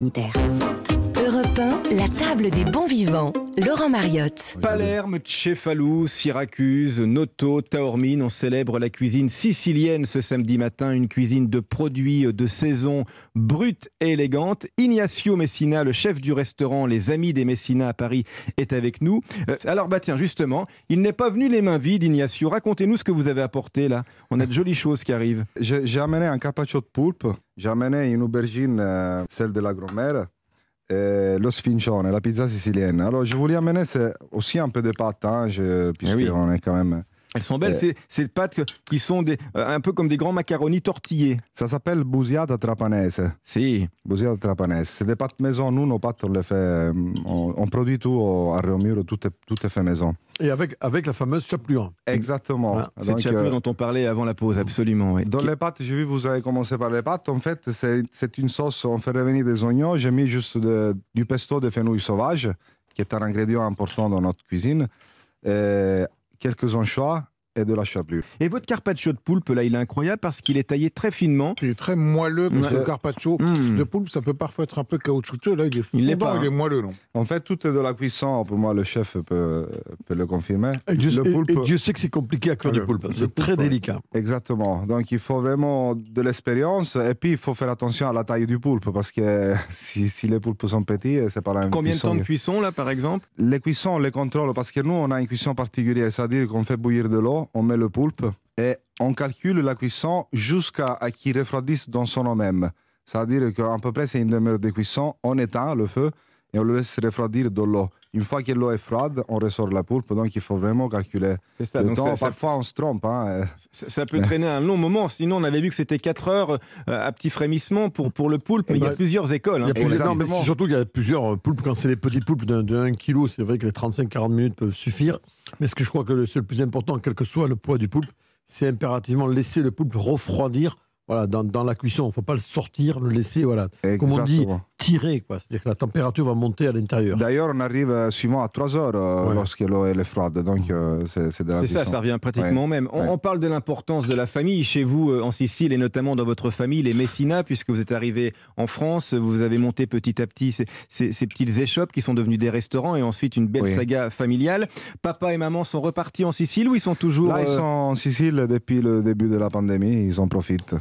unitaire. Europe la table des bons vivants. Laurent Mariotte. Palerme, Cefalou, Syracuse, Noto, Taormine, on célèbre la cuisine sicilienne ce samedi matin, une cuisine de produits de saison brute et élégante. Ignacio Messina, le chef du restaurant Les Amis des Messina à Paris, est avec nous. Euh, alors bah tiens, justement, il n'est pas venu les mains vides, Ignacio. Racontez-nous ce que vous avez apporté là. On a de jolies choses qui arrivent. J'ai amené un carpaccio de poulpe, j'ai amené une aubergine, euh, celle de la grand-mère. eh, lo sfincione, la pizza siciliana. Allora, je voulais amener, aussi un peu de pâte, hein, je, eh oui. quand ecco, eh, même Elles sont belles, euh. ces, pâtes qui sont des, euh, un peu comme des grands macaronis tortillés. Ça s'appelle bousiata trapanese. Si. Bousiata trapanese. C'est des pâtes maison. Nous, nos pâtes, on les fait. Euh, on, produit tout à Réaumur, tout est, fait maison. Et avec, avec la fameuse chapelure. Exactement. cette chapelure dont on parlait avant la pause, absolument. Dans les pâtes, j'ai vu, vous avez commencé par les pâtes. En fait, c'est une sauce, on fait revenir des oignons. J'ai mis juste du pesto de fenouil sauvage, qui est un ingrédient important dans notre cuisine. Euh, quelques choix et de la chapelure. Et votre carpaccio de poulpe, là, il est incroyable parce qu'il est taillé très finement. Il est très moelleux parce que le carpaccio hmm. de poulpe, ça peut parfois être un peu caoutchouteux. Là, il est fondant, il est, hein. moelleux, non En fait, tout est de la cuisson. Pour moi, le chef peut, peut le confirmer. Et Dieu, poulpe... sait que c'est compliqué à cuire du hein. poulpe. C'est très délicat. Exactement. Donc, il faut vraiment de l'expérience. Et puis, il faut faire attention à la taille du poulpe parce que si, les poulpes sont petits, euh, c'est pas la même Combien de temps de cuisson, là, par exemple Les cuissons, les contrôles, parce que nous, on a une cuisson particulière. C'est-à-dire qu'on fait bouillir de l'eau on met le poulpe et on calcule la cuisson jusqu'à qu'il refroidisse dans son eau même. C'est-à-dire qu'à peu près, c'est une demi-heure de cuisson, on éteint le feu, et on le laisse refroidir dans l'eau. Une fois que l'eau est froide, on ressort la poulpe, donc il faut vraiment calculer le temps. Ça, Parfois, on se trompe. Hein. Ça, peut traîner un long moment. Sinon, on avait vu que c'était 4 heures euh, à petit frémissement pour, pour le poulpe. Mais eh ben, hein. il y a plusieurs écoles. surtout qu'il y a plusieurs poulpes. Quand c'est les petites poulpes de, kilo 1 kg, c'est vrai que les 35-40 minutes peuvent suffire. Mais ce que je crois que c'est le plus important, quel que soit le poids du poulpe, c'est impérativement laisser le poulpe refroidir voilà, dans, dans la cuisson. Il ne faut pas le sortir, le laisser. Voilà. Comme on dit, tiré. C'est-à-dire que la température va monter à l'intérieur. D'ailleurs, on arrive euh, souvent à 3 heures euh, lorsque l'eau est froide. Donc, euh, c'est C'est ça, ça revient pratiquement au même. On, parle de l'importance de la famille chez vous en Sicile et notamment dans votre famille, les Messina, puisque vous êtes arrivé en France, vous avez monté petit à petit ces, ces, petites échoppes qui sont devenues des restaurants et ensuite une belle saga familiale. Papa et maman sont repartis en Sicile ou ils sont toujours. Là, ils sont en Sicile depuis le début de la pandémie. Ils en profitent.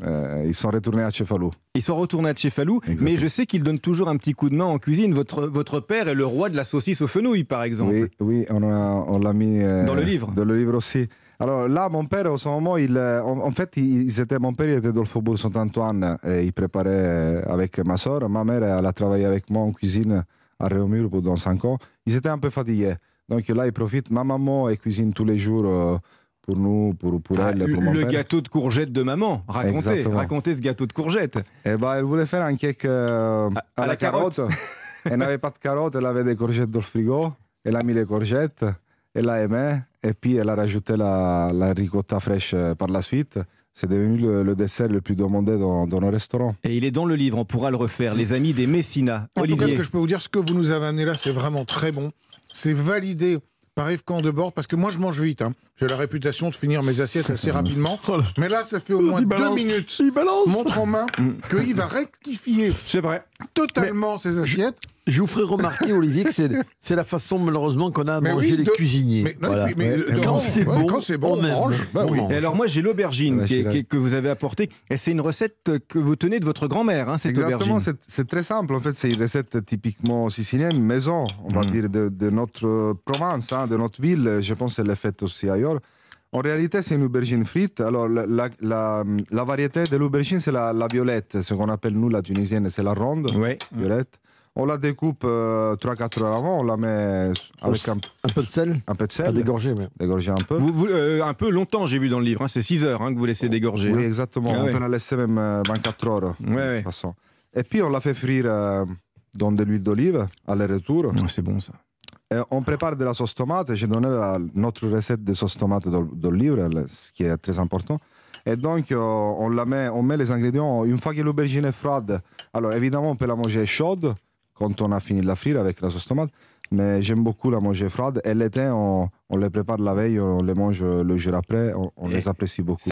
Euh, ils sont retournés à Cefalou. Ils sont retournés à Cefalou, mais je sais qu'ils donnent toujours un petit coup de main en cuisine. Votre, votre père est le roi de la saucisse aux fenouil, par exemple. Oui, oui on, l'a mis. Euh, dans le livre. le livre aussi. Alors là, mon père, au ce moment, il, euh, en, fait, ils étaient, mon père il était dans le faubourg Saint-Antoine et il préparait avec ma soeur. Ma mère, elle a travaillé avec moi en cuisine à Réaumur pendant 5 ans. Ils étaient un peu fatigués. Donc là, ils profitent. Ma maman, elle cuisine tous les jours pour nous, pour, pour bah, elle, pour Le gâteau de courgette de maman, racontez, racontez ce gâteau de courgette. Eh ben, elle voulait faire un cake euh, à, la, carotte. elle n'avait pas de carotte, elle avait des courgettes dans le frigo. Elle a mis les courgettes, elle a aimé, et puis elle a rajouté la, la ricotta fraîche euh, par la suite. C'est devenu le, dessert le plus demandé dans, dans, nos restaurants. Et il est dans le livre, on pourra le refaire, les amis des Messina. En Olivier. tout ce que je peux vous dire, ce que vous nous avez amené là, c'est vraiment très bon. C'est validé arrive quand de bord parce que moi je mange vite. Hein. J'ai la réputation de finir mes assiettes assez rapidement. Mais là, ça fait au moins deux minutes. Il Montre en main mm. qu'il va rectifier. C'est vrai. Totalement ses assiettes. Je vous ferai remarquer, Olivier, que c'est la façon, malheureusement, qu'on a à manger les cuisiniers. Mais, quand c'est bon, on, mange. Bah Et alors, moi, j'ai l'aubergine que vous avez apportée. Et c'est une recette que vous tenez de votre grand-mère, hein, cette Exactement, aubergine. c'est très simple. En fait, c'est une recette typiquement sicilienne, maison, on va mm. dire, de, notre province, hein, de notre ville. Je pense qu'elle est faite aussi ailleurs. En réalité, c'est une aubergine frite. Alors, la, variété de l'aubergine, c'est la, violette, ce qu'on appelle, nous, la tunisienne, c'est la ronde, oui. violette. On la découpe 3-4 euh, heures avant, on la met avec un, peu de sel. Un peu de sel. À dégorger, mais. Dégorger un peu. Vous, euh, un peu longtemps, j'ai vu dans le livre. Hein, c'est 6 heures hein, que vous laissez dégorger. Oui, hein. exactement. Ah on peut la laisser même 24 euh, heures. Ouais, de façon. Et puis, on la fait frire dans de l'huile d'olive, aller-retour. c'est bon, ça. on prépare de la sauce tomate. J'ai donné notre recette de sauce tomate dans, le livre, ce qui est très important. Et donc, on, la met, on met les ingrédients. Une fois que l'aubergine est froide, alors évidemment, on peut la manger chaude quand on a fini de la frire avec la sauce tomate. Mais j'aime beaucoup la manger froide. Et l'été, on, les prépare la veille, on les mange le jour après. on les apprécie beaucoup.